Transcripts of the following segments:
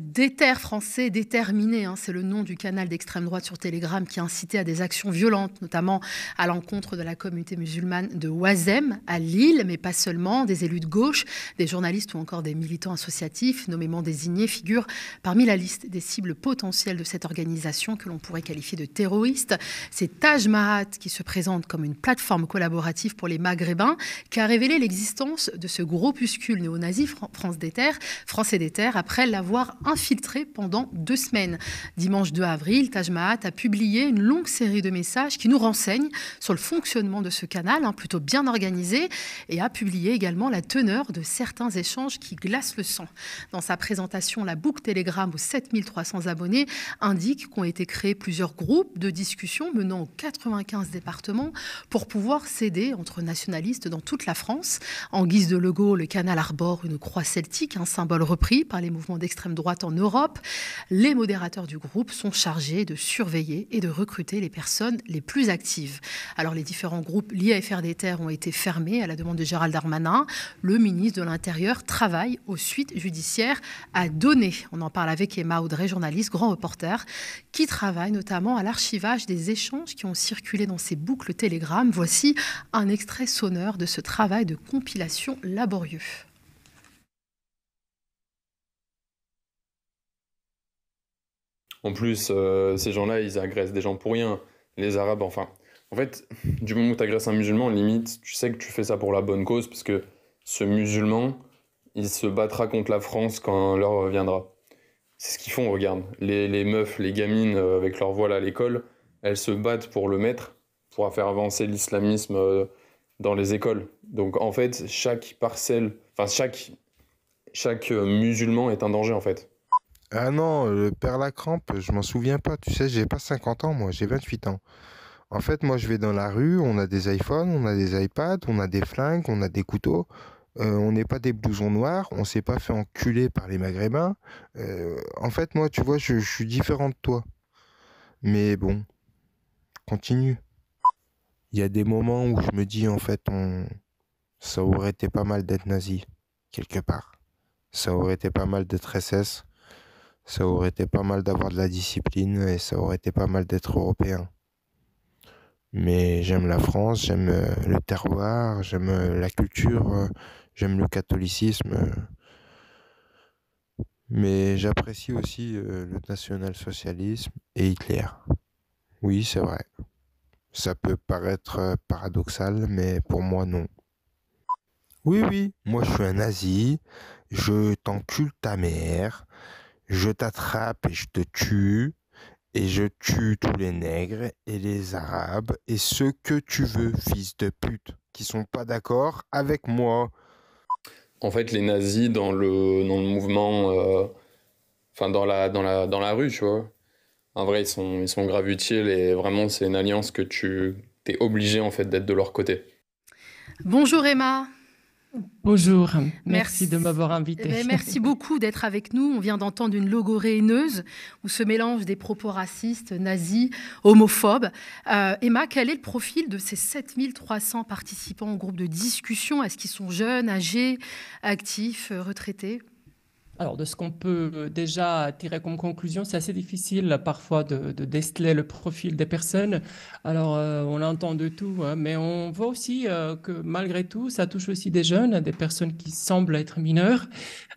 des terres français, déterminé, hein. c'est le nom du canal d'extrême droite sur Telegram qui incitait à des actions violentes, notamment à l'encontre de la communauté musulmane de Oisem à Lille, mais pas seulement, des élus de gauche, des journalistes ou encore des militants associatifs, nommément désignés, figurent parmi la liste des cibles potentielles de cette organisation que l'on pourrait qualifier de terroriste. C'est Taj Mahat qui se présente comme une plateforme collaborative pour les Maghrébins, qui a révélé l'existence de ce groupuscule néo-nazi France des Terres, Français des Terres, après avoir infiltré pendant deux semaines. Dimanche 2 avril, Taj Mahat a publié une longue série de messages qui nous renseignent sur le fonctionnement de ce canal, hein, plutôt bien organisé, et a publié également la teneur de certains échanges qui glacent le sang. Dans sa présentation, la boucle Telegram aux 7300 abonnés indique qu'ont été créés plusieurs groupes de discussion menant aux 95 départements pour pouvoir s'aider entre nationalistes dans toute la France. En guise de logo, le canal arbore une croix celtique, un symbole repris par les mouvements d'extrême droite en Europe, les modérateurs du groupe sont chargés de surveiller et de recruter les personnes les plus actives. Alors les différents groupes liés à FRDTR ont été fermés à la demande de Gérald Darmanin. Le ministre de l'Intérieur travaille aux suites judiciaires à donner. On en parle avec Emma Audrey, journaliste, grand reporter, qui travaille notamment à l'archivage des échanges qui ont circulé dans ces boucles télégrammes. Voici un extrait sonore de ce travail de compilation laborieux. En plus, euh, ces gens-là, ils agressent des gens pour rien. Les Arabes, enfin. En fait, du moment où tu agresses un musulman, limite, tu sais que tu fais ça pour la bonne cause, parce que ce musulman, il se battra contre la France quand l'heure viendra. C'est ce qu'ils font, regarde. Les, meufs, les gamines euh, avec leur voile à l'école, elles se battent pour le maître, pour faire avancer l'islamisme euh, dans les écoles. Donc en fait, chaque parcelle, enfin chaque, chaque musulman est un danger en fait. Ah non, euh, le père Lacrampe, je m'en souviens pas. Tu sais, j'ai pas 50 ans, moi, j'ai 28 ans. En fait, moi, je vais dans la rue, on a des iPhones, on a des iPads, on a des flingues, on a des couteaux. Euh, on n'est pas des blousons noirs, on s'est pas fait enculer par les Maghrébins. Euh, en fait, moi, tu vois, je, je suis différent de toi. Mais bon, continue. Il y a des moments où je me dis, en fait, on... ça aurait été pas mal d'être nazi, quelque part. Ça aurait été pas mal d'être SS ça aurait été pas mal d'avoir de la discipline et ça aurait été pas mal d'être européen. Mais j'aime la France, j'aime euh, le terroir, j'aime euh, la culture, euh, j'aime le catholicisme. Mais j'apprécie aussi le national-socialisme et Hitler. Oui, c'est vrai. Ça peut paraître paradoxal, mais pour moi, non. Oui, oui, moi je suis un nazi, je t'encule ta mère, je t'attrape et je te tue, et je tue tous les nègres et les arabes et ceux que tu veux, fils de pute, qui sont pas d'accord avec moi. En fait, les nazis dans le, mouvement, euh, enfin dans la, dans, la, rue, tu vois. En vrai, ils sont, ils sont grave utiles et vraiment, c'est une alliance que tu es obligé en fait d'être de leur côté. Bonjour Emma. Bonjour, merci, de m'avoir invité. Eh ben, merci beaucoup d'être avec nous. On vient d'entendre une logorée haineuse où se mélangent des propos racistes, nazis, homophobes. Euh, Emma, quel est le profil de ces 7300 participants au groupe de discussion Est-ce qu'ils sont jeunes, âgés, actifs, retraités alors, de ce qu'on peut euh, déjà tirer comme conclusion, c'est assez difficile parfois de, déceler le profil des personnes. Alors, euh, on entend de tout, hein, mais on voit aussi euh, que malgré tout, ça touche aussi des jeunes, des personnes qui semblent être mineures,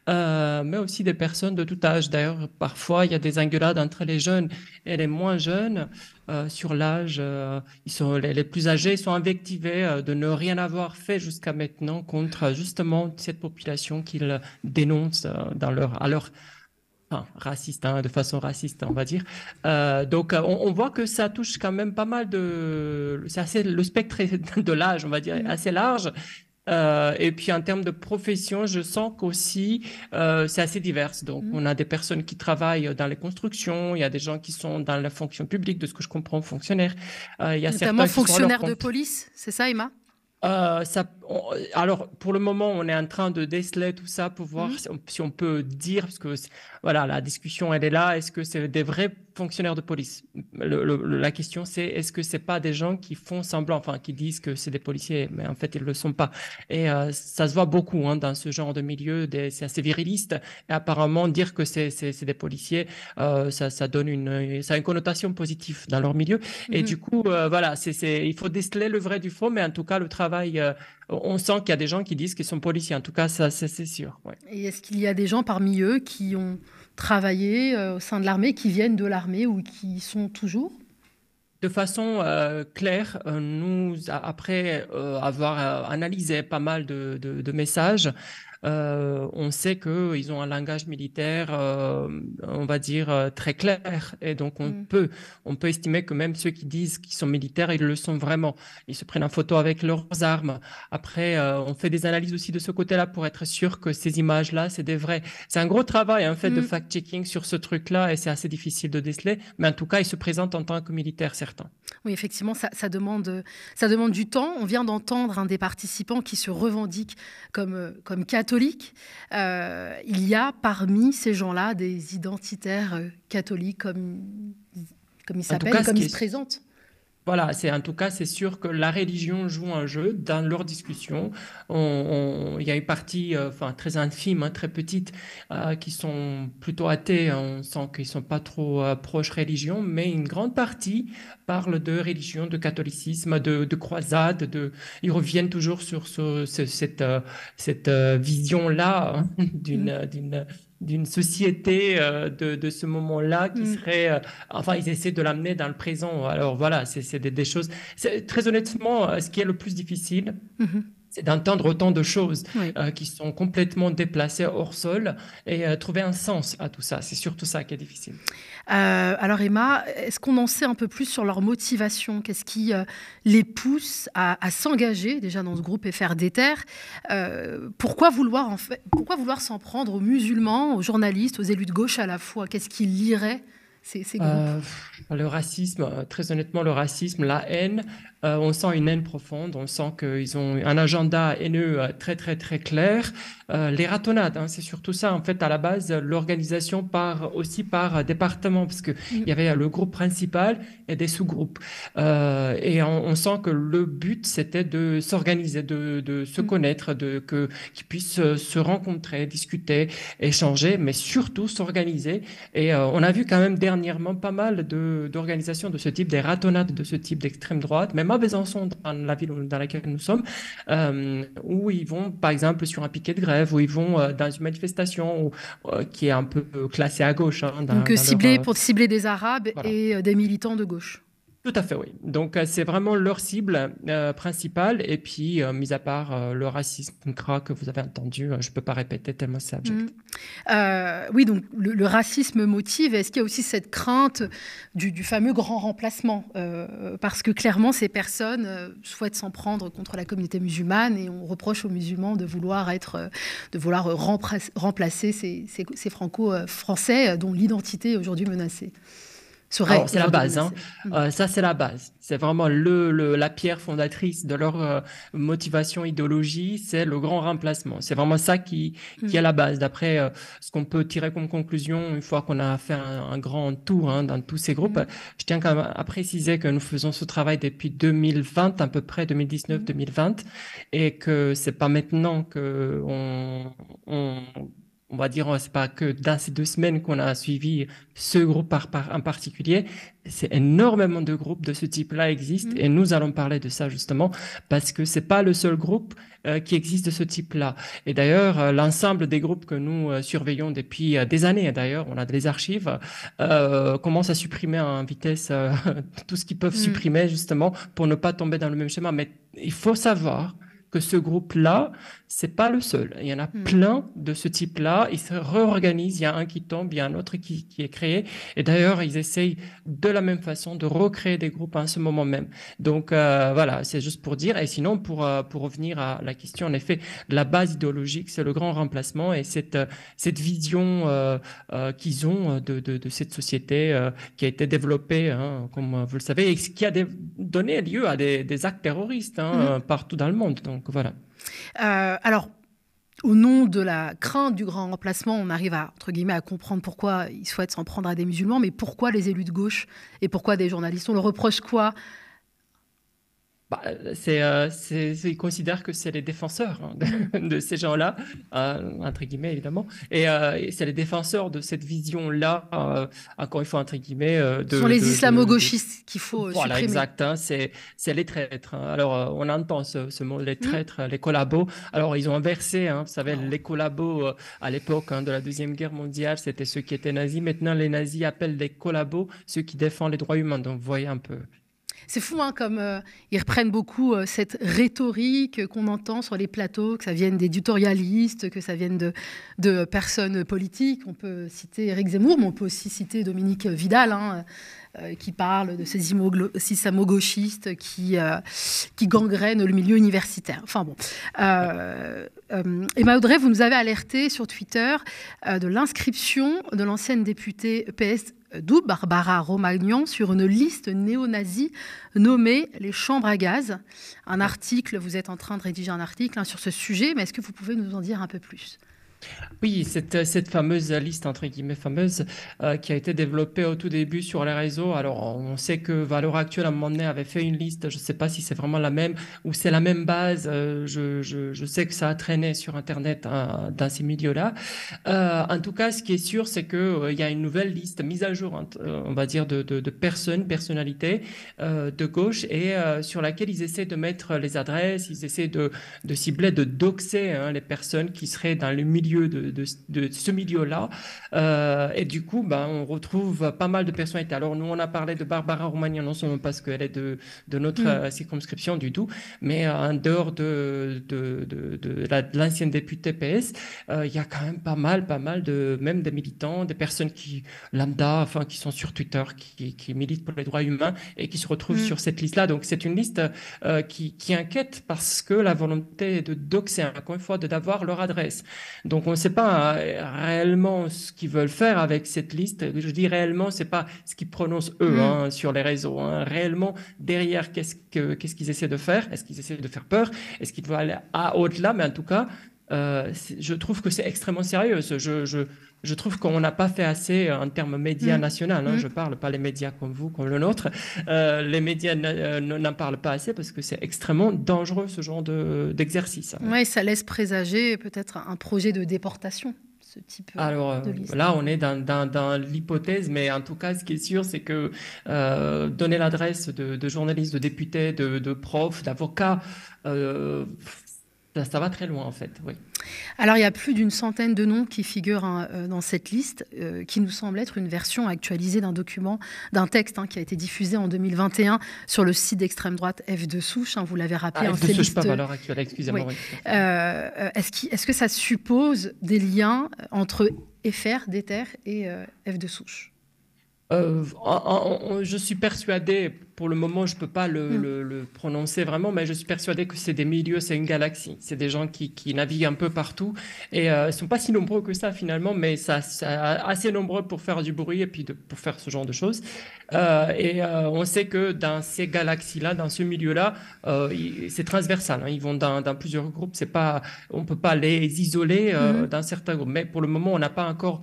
mais aussi des personnes de tout âge. D'ailleurs, parfois, il y a des engueulades entre les jeunes et les moins jeunes. Euh, sur l'âge. Euh, ils sont les, plus âgés, sont invectivés euh, de ne rien avoir fait jusqu'à maintenant contre justement cette population qu'ils dénoncent dans leur, à raciste, hein, de façon raciste, on va dire. donc, on, voit que ça touche quand même pas mal de. C'est le spectre de l'âge, on va dire, mm. assez large. Euh, et puis en termes de profession, je sens qu'aussi euh, c'est assez divers. Donc mm. on a des personnes qui travaillent dans les constructions, il y a des gens qui sont dans la fonction publique, de ce que je comprends, fonctionnaires. Euh, il y a Notamment certains fonctionnaires de police, c'est ça, Emma euh, ça, alors, pour le moment, on est en train de déceler tout ça pour voir mm. si, on, si, on, peut dire, parce que voilà, la discussion, elle est là. Est-ce que c'est des vrais fonctionnaires de police. la question, c'est est-ce que c'est pas des gens qui font semblant, enfin, qui disent que c'est des policiers, mais en fait, ils le sont pas. Et euh, ça se voit beaucoup hein, dans ce genre de milieu, c'est assez viriliste. Et apparemment, dire que c'est des policiers, euh, ça, donne une, ça a une connotation positive dans leur milieu. Et mhm. du coup, euh, voilà, c'est, il faut déceler le vrai du faux, mais en tout cas, le travail, on sent qu'il y a des gens qui disent qu'ils sont policiers. En tout cas, ça, c'est sûr. Et est-ce qu'il y a des gens parmi eux qui ont travailler euh, au sein de l'armée, qui viennent de l'armée ou qui sont toujours de façon euh, claire, euh, nous, après avoir analysé pas mal de messages, euh, on sait qu'ils ont un langage militaire, euh, on va dire, euh, très clair. Et donc, on, mm. peut, on peut estimer que même ceux qui disent qu'ils sont militaires, ils le sont vraiment. Ils se prennent en photo avec leurs armes. Après, on fait des analyses aussi de ce côté-là pour être sûr que ces images-là, c'est des vrais. C'est un gros travail, hein, en fait, de mm. fact-checking sur ce truc-là et c'est assez difficile de déceler. Mais en tout cas, ils se présentent en tant que militaires, certains. Oui, effectivement, ça, demande, ça demande du temps. On vient d'entendre un des participants qui se revendique comme, comme catholique euh, il y a parmi ces gens-là des identitaires euh, catholiques comme, comme ils s'appellent, comme ils se présentent voilà, c'est en tout cas, c'est sûr que la religion joue un jeu dans leurs discussions. Il y a une partie, euh, enfin très infime, hein, très petite, euh, qui sont plutôt athées. on sent qu'ils sont pas trop euh, proches religion, mais une grande partie parle de religion, de catholicisme, de, croisade. De, ils reviennent toujours sur ce, cette, cette vision là hein, d'une mm. d'une d'une société euh, de, ce moment-là qui mm. serait... Euh, enfin, ils essaient de l'amener dans le présent. Alors voilà, c'est des, des, choses... Très honnêtement, euh, ce qui est le plus difficile... Mm-hmm. c'est d'entendre autant de choses qui sont complètement déplacées hors sol et trouver un sens à tout ça. C'est surtout ça qui est difficile. Euh, alors Emma, est-ce qu'on en sait un peu plus sur leur motivation Qu'est-ce qui euh, les pousse à, s'engager déjà dans ce groupe et faire euh, Pourquoi vouloir en fait, pourquoi vouloir s'en prendre aux musulmans, aux journalistes, aux élus de gauche à la fois Qu'est-ce qu'ils lirait euh, le racisme, euh, très honnêtement, le racisme, la haine, euh, on sent une haine profonde, on sent qu'ils ont un agenda haineux très, très, très clair. les ratonnades, hein, c'est surtout ça, en fait, à la base, l'organisation part aussi par département, parce qu'il mm. il y avait le groupe principal et des sous-groupes. et on, sent que le but, c'était de s'organiser, de, se mm. connaître, de, que, qu'ils puissent se rencontrer, discuter, échanger, mais surtout s'organiser. Et on a vu quand même dernièrement pas mal d'organisations de, ce type, des ratonnades de ce type d'extrême droite, même à Besançon, dans la ville dans laquelle nous sommes, euh, où ils vont, par exemple, sur un piquet de grève, où ils vont euh, dans une manifestation euh, qui est un peu classée à gauche. Hein, Donc, cibler, pour cibler des Arabes et des militants de gauche. Tout à fait, oui. Donc, euh, c'est vraiment leur cible euh, principale. Et puis, euh, mis à part le racisme CRA que vous avez entendu, je ne peux pas répéter tellement c'est abject. Mm. oui, donc le, racisme motive. Est-ce qu'il y a aussi cette crainte du, fameux grand remplacement Parce que clairement, ces personnes souhaitent s'en prendre contre la communauté musulmane et on reproche aux musulmans de vouloir, être, de vouloir remplacer ces, ces franco-français dont l'identité est aujourd'hui menacée c'est la base. Hein. Euh, mm. ça, c'est la base. C'est vraiment le, la pierre fondatrice de leur euh, motivation, idéologie. C'est le grand remplacement. C'est vraiment ça qui, qui est mm. la base. D'après euh, ce qu'on peut tirer comme conclusion, une fois qu'on a fait un, grand tour hein, dans tous ces groupes, mm. je tiens quand même à préciser que nous faisons ce travail depuis 2020, à peu près 2019-2020, et que c'est pas maintenant que on, on on va dire, c'est pas que dans ces deux semaines qu'on a suivi ce groupe par, en particulier, c'est énormément de groupes de ce type-là existent mm. et nous allons parler de ça justement parce que c'est pas le seul groupe euh, qui existe de ce type-là. Et d'ailleurs, euh, l'ensemble des groupes que nous euh, surveillons depuis des années, d'ailleurs, on a des archives, commencent à supprimer en vitesse tout ce qu'ils peuvent mm. supprimer justement pour ne pas tomber dans le même schéma. Mais il faut savoir que ce groupe-là, c'est pas le seul. Il y en a hmm. plein de ce type-là. Ils se réorganisent. Il y a un qui tombe, il y a un autre qui, est créé. Et d'ailleurs, ils essayent de la même façon de recréer des groupes en ce moment même. Donc euh, voilà, c'est juste pour dire. Et sinon, pour euh, pour revenir à la question, en effet, la base idéologique, c'est le grand remplacement et cette euh, cette vision qu'ils ont de, de, cette société qui a été développée, hein, comme vous le savez, et qui a donné lieu à des, actes terroristes hein, hmm. partout dans le monde. Donc, voilà. Euh, alors, au nom de la crainte du grand remplacement, on arrive entre guillemets, à comprendre pourquoi ils souhaitent s'en prendre à des musulmans, mais pourquoi les élus de gauche et pourquoi des journalistes On leur reproche quoi bah, euh, c'est, ils considèrent que c'est les défenseurs hein, de, ces gens-là, hein, entre guillemets évidemment, euh, et, c'est les défenseurs de cette vision-là, euh, encore une fois entre guillemets. Ce sont les islamo-gauchistes qu'il faut voilà, exact. Hein, c'est, les traîtres. Alors on entend ce, ce, mot les traîtres, les collabos. Alors ils ont inversé, vous savez, ah les collabos à l'époque de la deuxième guerre mondiale, c'était ceux qui étaient nazis. Maintenant les nazis appellent les collabos ceux qui défendent les droits humains. Donc vous voyez un peu. C'est fou, hein, comme euh, ils reprennent beaucoup euh, cette rhétorique qu'on entend sur les plateaux, que ça vienne des tutorialistes, que ça vienne de, personnes politiques. On peut citer Eric Zemmour, mais on peut aussi citer Dominique Vidal. Hein, euh, qui parle de ces islamo euh, qui, gangrènent le milieu universitaire. Enfin bon. Euh, Emma Audrey, vous nous avez alerté sur Twitter de l'inscription de l'ancienne députée PS d'où Barbara Romagnon, sur une liste néo-nazie nommée Les Chambres à gaz. Un article, vous êtes en train de rédiger un article hein, sur ce sujet, mais est-ce que vous pouvez nous en dire un peu plus oui, cette, cette fameuse liste, entre guillemets fameuse, euh, qui a été développée au tout début sur les réseaux. Alors, on sait que valeur actuelle, à un moment donné, avait fait une liste. Je ne sais pas si c'est vraiment la même ou c'est la même base. Euh, je, sais que ça a traîné sur Internet hein, dans ces milieux-là. Euh, en tout cas, ce qui est sûr, c'est qu'il il y a une nouvelle liste mise à jour, hein, on va dire, de, personnes, personnalités de gauche et sur laquelle ils essaient de mettre les adresses, ils essaient de, cibler, de doxer hein, les personnes qui seraient dans le milieu de, ce milieu-là. Euh, et du coup, ben, on retrouve pas mal de personnalités. Alors, nous, on a parlé de Barbara Romagnan, non seulement parce qu'elle est de, de notre mm. euh, circonscription du tout, mais euh, en dehors de, l'ancienne députée PS, il y a quand même pas mal, pas mal de, même des militants, des personnes qui, lambda, enfin, qui sont sur Twitter, qui, qui militent pour les droits humains et qui se retrouvent mm. sur cette liste-là. Donc, c'est une liste qui, qui inquiète parce que la volonté de doxer, encore une fois, d'avoir leur adresse. Donc, donc on ne sait pas euh, réellement ce qu'ils veulent faire avec cette liste. Je dis réellement, c'est pas ce qu'ils prononcent eux mm. hein, sur les réseaux. Hein. Réellement, derrière, qu'est-ce qu'ils essaient de faire Est-ce qu'ils essaient de faire peur Est-ce qu'ils veulent aller à au-delà Mais en tout cas, euh, je trouve que c'est extrêmement sérieux. Je, je, je trouve qu'on n'a pas fait assez en termes médias mm. nationaux. Hein, ne mm. Je parle pas les médias comme vous, comme le nôtre. Euh, les médias euh, n'en parlent pas assez parce que c'est extrêmement dangereux ce genre d'exercice. oui, ça laisse présager peut-être un projet de déportation. Ce type euh, de liste. là, on est dans, dans, l'hypothèse, mais en tout cas, ce qui est sûr, c'est que donner l'adresse de, journalistes, de députés, de, profs, d'avocats, ça, va très loin en fait, Alors il y a plus d'une centaine de noms qui figurent hein, euh, dans cette liste, euh, qui nous semble être une version actualisée d'un document, d'un texte hein, qui a été diffusé en 2021 sur le site d'extrême droite f de Souche, hein, vous l'avez rappelé. Ah, F2 pas valeur actuelle, excusez-moi. Euh, est-ce, que ça suppose des liens entre FR, DTR et f de Souche je suis persuadé, pour le moment, je ne peux pas mm. le, prononcer vraiment, mais je suis persuadé que c'est des milieux, c'est une galaxie. C'est des gens qui, naviguent un peu partout. Et euh, ils ne sont pas si nombreux que ça, finalement, mais ça, assez nombreux pour faire du bruit et puis de, pour faire ce genre de choses. Euh, et euh, on sait que dans ces galaxies-là, dans ce milieu-là, c'est transversal. Hein. Ils vont dans, plusieurs groupes. C'est pas, on ne peut pas les isoler d'un mm-hmm. dans certains groupes. Mais pour le moment, on n'a pas encore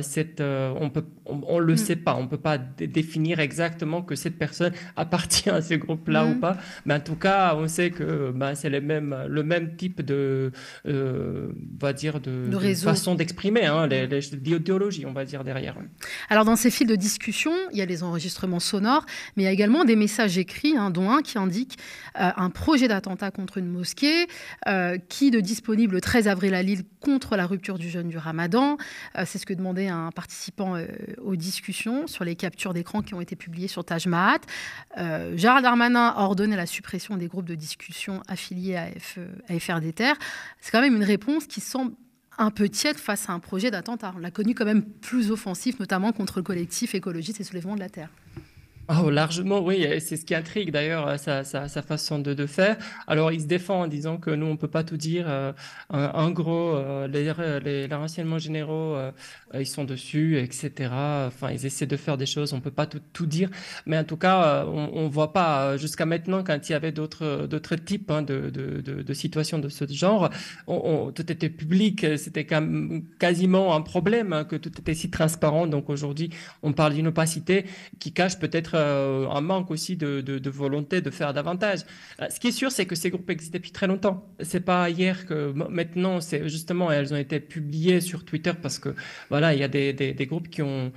cette. on ne on, le mm. sait pas. On ne peut pas définir exactement que cette personne appartient à ces groupes là ou mm. pas. Mais en tout cas, on sait que ben, c'est le même, le même type de, euh, va dire, de, façon d'exprimer hein, mm. l'idéologie, on va dire, derrière. Alors, dans ces fils de discussion, il y a les enregistrements sonores, mais il y a également des messages écrits, hein, dont un qui indique euh, un projet d'attentat contre une mosquée, euh, qui de disponible le 13 avril à Lille contre la rupture du jeûne du ramadan. Euh, c'est ce que demandait un participant aux discussions sur les captures d'écran qui ont été publiées sur Taj Mahat. Euh, Gérald Darmanin a ordonné la suppression des groupes de discussion affiliés à, F, euh, FRD C'est quand même une réponse qui semble un peu tiède face à un projet d'attentat. On l'a connu quand même plus offensif, notamment contre le collectif écologiste et soulèvement de la Terre. Ah, oh, largement, oui, c'est ce qui intrigue d'ailleurs euh, sa, façon de, de, faire. Alors, il se défend en disant que nous, on ne peut pas tout dire. en, euh, gros, euh, les, les, renseignements généraux, ils sont dessus, etc. Enfin, ils essaient de faire des choses, on ne peut pas tout, dire. Mais en tout cas, on ne voit pas jusqu'à maintenant, quand il y avait d'autres types hein, de, situations de ce genre, tout était public, c'était quasiment un problème hein, que tout était si transparent. Donc aujourd'hui, on parle d'une opacité qui cache peut-être un euh, manque aussi de, volonté de faire davantage. Euh, ce qui est sûr, c'est que ces groupes existent depuis très longtemps. C'est pas hier que maintenant, c'est justement, elles ont été publiées sur Twitter parce que voilà, il y a des, groupes qui ont,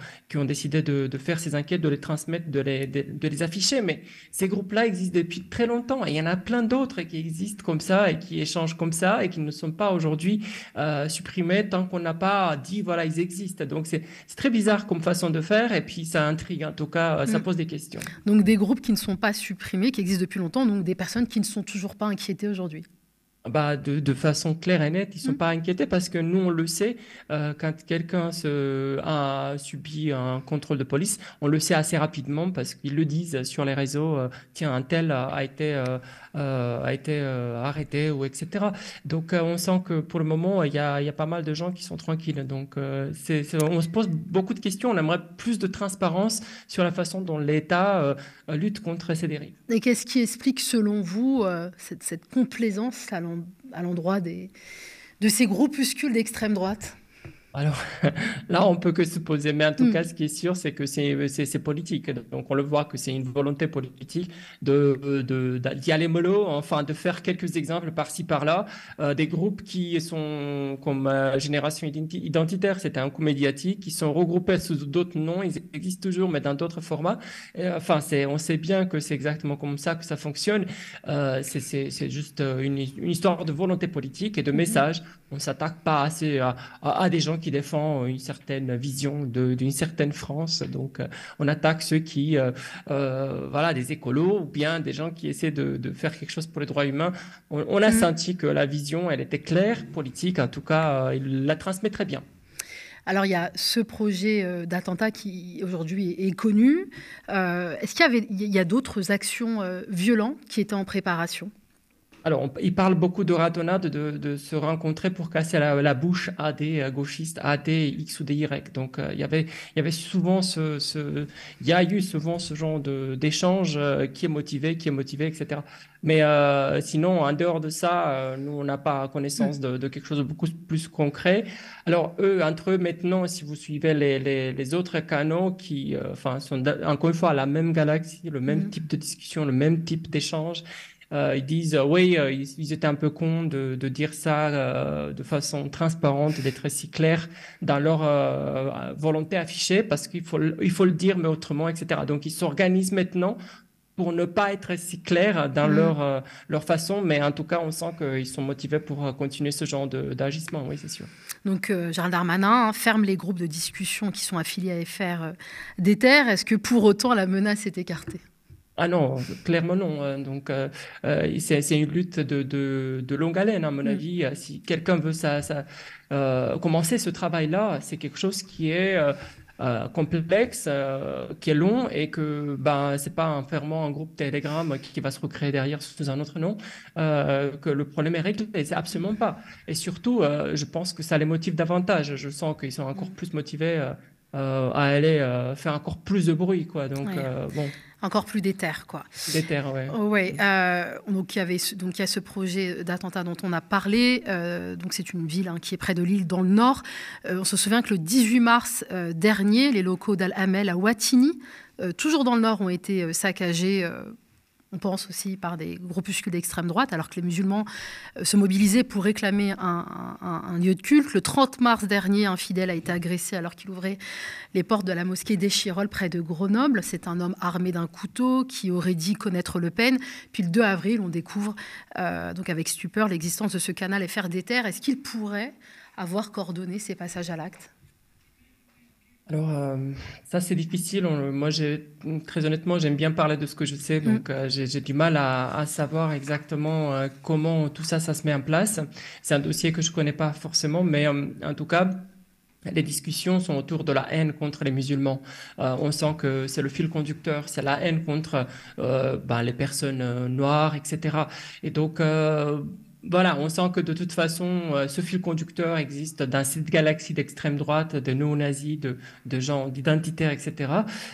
décidé de, faire ces enquêtes, de les transmettre, de les, afficher. Mais ces groupes-là existent depuis très longtemps et il y en a plein d'autres qui existent comme ça et qui échangent comme ça et qui ne sont pas aujourd'hui euh, supprimés tant qu'on n'a pas dit voilà, ils existent. Donc c'est très bizarre comme façon de faire et puis ça intrigue. En tout cas, ça mm. pose des donc des groupes qui ne sont pas supprimés, qui existent depuis longtemps, donc des personnes qui ne sont toujours pas inquiétées aujourd'hui. Bah de, façon claire et nette, ils ne sont mmh. pas inquiétés parce que nous, on le sait, euh, quand quelqu'un a subi un contrôle de police, on le sait assez rapidement parce qu'ils le disent sur les réseaux, euh, tiens, un tel a, été... Euh, euh, a été euh, arrêté ou etc. Donc euh, on sent que pour le moment il y a, pas mal de gens qui sont tranquilles. Donc on se pose beaucoup de questions. On aimerait plus de transparence sur la façon dont l'État lutte contre ces dérives. Et qu'est-ce qui explique selon vous cette, complaisance à l'endroit de ces groupuscules d'extrême droite alors là, on peut que se poser, mais en tout mm. cas, ce qui est sûr, c'est que c'est politique. Donc on le voit que c'est une volonté politique de d'y aller mollo, enfin de faire quelques exemples par-ci par-là euh, des groupes qui sont comme euh, génération identitaire, c'était un coup médiatique, qui sont regroupés sous d'autres noms, ils existent toujours, mais dans d'autres formats. Euh, enfin, on sait bien que c'est exactement comme ça que ça fonctionne. c'est juste une, histoire de volonté politique et de mm-hmm. message. On s'attaque pas assez à des gens qui défend euh, une certaine vision d'une certaine France. Donc, euh, on attaque ceux qui, euh, voilà, des écolos ou bien des gens qui essaient de, faire quelque chose pour les droits humains. On, a mm. senti que la vision, elle était claire, politique, en tout cas, il la transmet très bien. Alors il y a ce projet d'attentat qui aujourd'hui est connu. Est-ce qu'il y, avait, il y a d'autres actions violentes qui étaient en préparation alors, on, il parle beaucoup de ratonnade, de, de se rencontrer pour casser la, bouche à des euh, gauchistes, à des X ou des Y. Donc, euh, il, y avait, il y avait souvent ce, ce il y a eu souvent ce genre d'échange euh, qui est motivé, qui est motivé, etc. Mais sinon, en dehors de ça, nous, on n'a pas connaissance de, de, quelque chose de beaucoup plus concret. Alors, eux, entre eux, maintenant, si vous suivez les, les, les autres canaux qui, enfin, sont encore une fois à la même galaxie, le même mm-hmm. type de discussion, le même type d'échange, euh, ils disent euh, oui, euh, ils, étaient un peu cons de, dire ça de façon transparente, d'être si clair dans leur volonté affichée, parce qu'il faut, il faut le dire, mais autrement, etc. Donc ils s'organisent maintenant pour ne pas être si clairs dans mmh. leur, leur façon, mais en tout cas, on sent qu'ils sont motivés pour continuer ce genre d'agissement, oui, c'est sûr. Donc, euh, Gérald Darmanin hein, ferme les groupes de discussion qui sont affiliés à FR des terres. Est-ce que pour autant la menace est écartée ah non, clairement non. Hein. Donc, euh, euh, c'est une lutte de, longue haleine, à mon mm. avis. Euh, si quelqu'un veut ça, commencer ce travail-là, c'est quelque chose qui est complexe, qui est long et que ben, ce n'est pas un fermant un groupe Telegram qui, va se recréer derrière sous un autre nom que le problème est réglé. C'est absolument pas. Et surtout, je pense que ça les motive davantage. Je sens qu'ils sont encore plus motivés euh, à aller euh, faire encore plus de bruit, quoi. Donc euh, bon. Encore plus d'éther, quoi. D'éther, oui. Ouais. Oh, donc il y avait donc il y a ce projet d'attentat dont on a parlé. donc c'est une ville hein, qui est près de Lille, dans le Nord. on se souvient que le 18 mars dernier, les locaux d'Al Hamel à Ouattini, toujours dans le Nord, ont été saccagés on pense aussi par des groupuscules d'extrême droite, alors que les musulmans euh, se mobilisaient pour réclamer un, lieu de culte. Le 30 mars dernier, un fidèle a été agressé alors qu'il ouvrait les portes de la mosquée d'Échirol près de Grenoble. C'est un homme armé d'un couteau qui aurait dit connaître Le Pen. Puis le 2 avril, on découvre euh, donc avec stupeur l'existence de ce canal faire des terres. Est-ce qu'il pourrait avoir coordonné ces passages à l'acte alors, euh, ça, c'est difficile. moi, très honnêtement, j'aime bien parler de ce que je sais, mm. donc euh, j'ai du mal à, savoir exactement euh, comment tout ça, ça se met en place. C'est un dossier que je ne connais pas forcément, mais en tout cas, les discussions sont autour de la haine contre les musulmans. on sent que c'est le fil conducteur, c'est la haine contre bah, les personnes noires, etc. Et donc, voilà, on sent que de toute façon, euh, ce fil conducteur existe dans cette galaxie d'extrême droite, de néo-nazis, de, gens, d'identitaires, etc.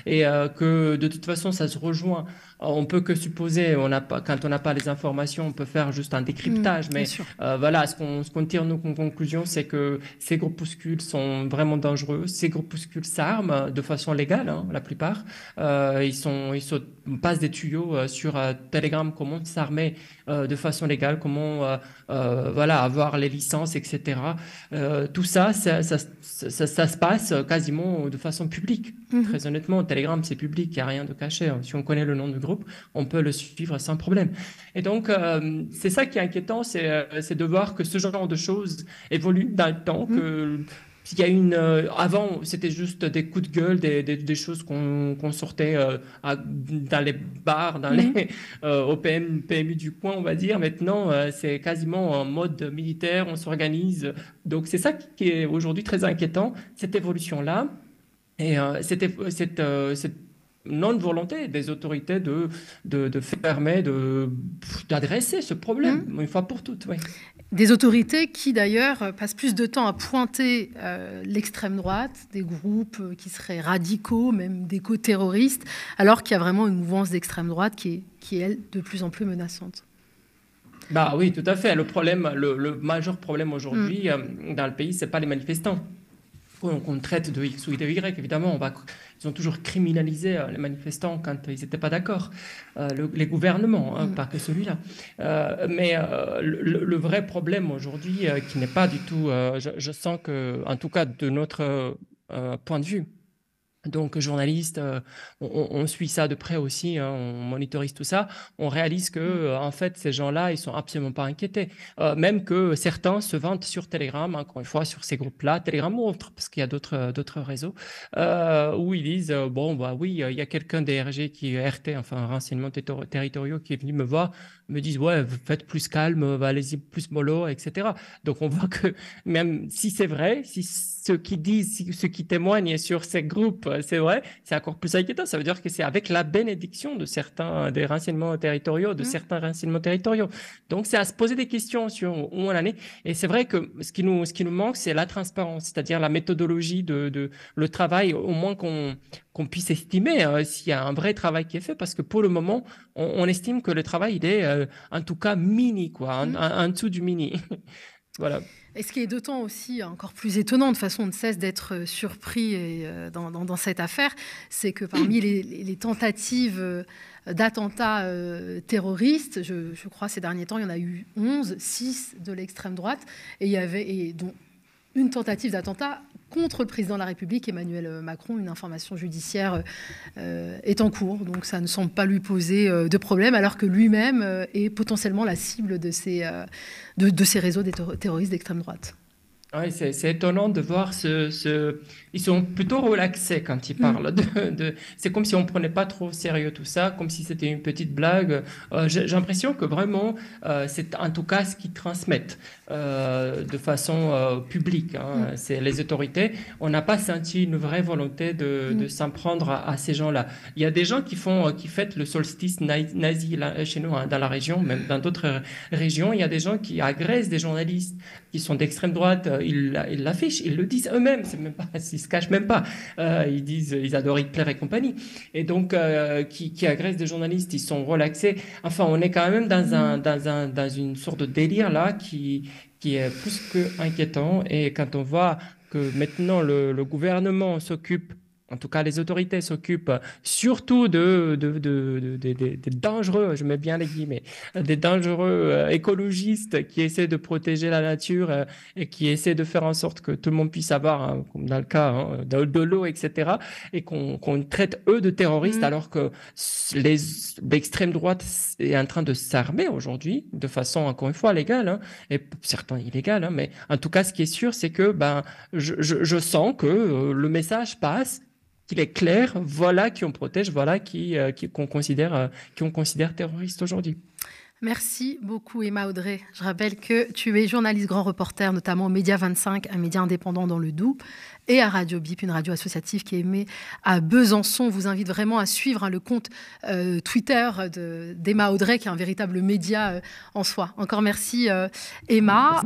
Et euh, que de toute façon, ça se rejoint. Euh, on peut que supposer. On n'a pas, quand on n'a pas les informations, on peut faire juste un décryptage. Mm, mais euh, voilà, ce qu'on, ce qu'on tire nos conclusions, c'est que ces groupuscules sont vraiment dangereux. Ces groupuscules s'arment de façon légale, hein, la plupart. Euh, ils sont, ils passent des tuyaux sur Telegram. Comment s'armer de façon légale Comment, voilà, avoir les licences, etc. tout ça ça, se passe quasiment de façon publique. Mm-hmm. Très honnêtement, Telegram, c'est public. Il n'y a rien de caché. Hein. Si on connaît le nom du groupe, on peut le suivre sans problème. Et donc, euh, c'est ça qui est inquiétant, euh, c'est de voir que ce genre de choses évolue dans le temps, que mm. y une euh, avant c'était juste des coups de gueule des, choses qu'on sortait dans les bars dans mm. les opm, au PMU du coin on va dire maintenant c'est quasiment en mode militaire on s'organise donc c'est ça qui est aujourd'hui très inquiétant cette évolution là et cette, cette, cette non volonté des autorités de, de, de d'adresser ce problème mmh. une fois pour toutes. Des autorités qui d'ailleurs passent plus de temps à pointer euh, l'extrême droite, des groupes euh, qui seraient radicaux, même des terroristes alors qu'il y a vraiment une mouvance d'extrême droite qui est, qui elle, de plus en plus menaçante. Bah oui, tout à fait. Le problème, le, majeur problème aujourd'hui mmh. euh, dans le pays, ce n'est pas les manifestants qu'on traite de X ou Y, évidemment, on va, ils ont toujours criminalisé euh, les manifestants quand euh, ils n'étaient pas d'accord, euh, les gouvernements, hein, mm. pas que celui-là. mais le, vrai problème aujourd'hui, qui n'est pas du tout, je, je, sens que, en tout cas de notre point de vue, donc journaliste, euh, on, suit ça de près aussi, hein, on monitorise tout ça, on réalise que mm. euh, en fait ces gens-là, ils sont absolument pas inquiétés, euh, même que certains se vantent sur Telegram, encore une fois sur ces groupes-là, Telegram ou autre, parce qu'il y a d'autres d'autres réseaux où ils disent bon bah oui, il y a quelqu'un des RG qui RT, enfin renseignement territoriaux qui est venu me voir, me disent ouais faites plus calme, bah, allez-y plus mollo, etc. Donc on voit que même si c'est vrai, si ceux qui disent, ce qui témoignent sur ces groupes, euh, c'est vrai, c'est encore plus inquiétant. Ça veut dire que c'est avec la bénédiction de certains euh, des renseignements territoriaux, de mmh. certains renseignements territoriaux. Donc, c'est à se poser des questions sur où on en est. Et c'est vrai que ce qui nous, ce qui nous manque, c'est la transparence, c'est-à-dire la méthodologie de, de le travail, au moins qu'on qu'on puisse estimer hein, s'il y a un vrai travail qui est fait, parce que pour le moment, on, estime que le travail, il est euh, en tout cas mini, quoi, en, mmh. en dessous du mini. Voilà. Et ce qui est d'autant aussi encore plus étonnant, de façon on ne cesse d'être euh, surpris euh, dans, cette affaire, c'est que parmi les, tentatives euh, d'attentats terroristes, je, crois ces derniers temps, il y en a eu 11, 6 de l'extrême droite, et il y avait, et dont une tentative d'attentat contre le président de la République, Emmanuel Macron. Une information judiciaire euh, est en cours, donc ça ne semble pas lui poser euh, de problème, alors que lui-même euh, est potentiellement la cible de ces, de, ces réseaux des terroristes d'extrême droite. Ah oui, c'est étonnant de voir ce, ils sont plutôt relaxés quand ils mm. parlent. De, C'est comme si on prenait pas trop au sérieux tout ça, comme si c'était une petite blague. Euh, j'ai l'impression que vraiment, euh, c'est en tout cas ce qu'ils transmettent euh, de façon publique. Hein. Mm. C'est les autorités. On n'a pas senti une vraie volonté de, mm. s'en prendre à, ces gens-là. Il y a des gens qui font, qui fêtent le solstice nazi chez nous, hein, dans la région, même dans d'autres régions. Il y a des gens qui agressent des journalistes qui sont d'extrême droite. Ils l'affichent, ils le disent eux-mêmes. C'est même pas si se cachent même pas. Euh, ils disent, ils adorent plaire et compagnie. Et donc, euh, qui, qui agressent des journalistes, ils sont relaxés. Enfin, on est quand même dans un, dans une sorte de délire là qui, qui est plus que inquiétant. Et quand on voit que maintenant le gouvernement s'occupe en tout cas les autorités s'occupent surtout de, de, de, dangereux, je mets bien les guillemets, des dangereux euh, écologistes qui essaient de protéger la nature euh, et qui essaient de faire en sorte que tout le monde puisse avoir, hein, comme dans le cas hein, de, l'eau, etc., et qu'on traite eux de terroristes mmh. alors que l'extrême droite est en train de s'armer aujourd'hui de façon encore une fois légale hein, et certains illégale, mais en tout cas ce qui est sûr c'est que ben je, je, sens que euh, le message passe qu'il est clair, voilà qui on protège, voilà qui, euh, qu'on considère, euh, qui on considère terroriste aujourd'hui. Merci beaucoup Emma Audrey. Je rappelle que tu es journaliste grand reporter, notamment au Média 25, un média indépendant dans le Doubs, et à Radio Bip, une radio associative qui est aimée à Besançon. On vous invite vraiment à suivre hein, le compte euh, Twitter d'Emma Audrey, qui est un véritable média en soi. Encore merci Emma.